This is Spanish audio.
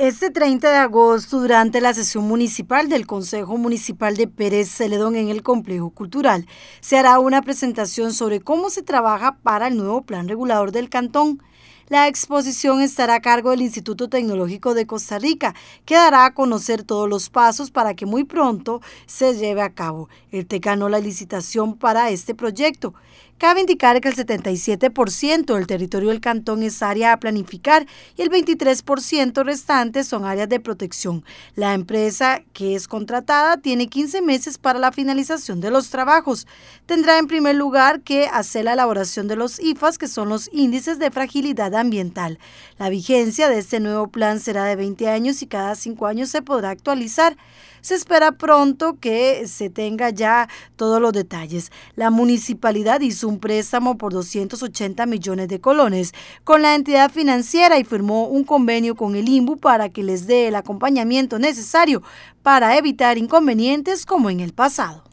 Este 30 de agosto, durante la sesión municipal del Consejo Municipal de Pérez Celedón en el Complejo Cultural, se hará una presentación sobre cómo se trabaja para el nuevo plan regulador del cantón. La exposición estará a cargo del Instituto Tecnológico de Costa Rica, que dará a conocer todos los pasos para que muy pronto se lleve a cabo. El TEC la licitación para este proyecto. Cabe indicar que el 77% del territorio del cantón es área a planificar y el 23% restante son áreas de protección. La empresa que es contratada tiene 15 meses para la finalización de los trabajos. Tendrá en primer lugar que hacer la elaboración de los IFAS, que son los índices de fragilidad ambiental. La vigencia de este nuevo plan será de 20 años y cada cinco años se podrá actualizar. Se espera pronto que se tenga ya todos los detalles. La municipalidad hizo un préstamo por 280 millones de colones con la entidad financiera y firmó un convenio con el IMBU para que les dé el acompañamiento necesario para evitar inconvenientes como en el pasado.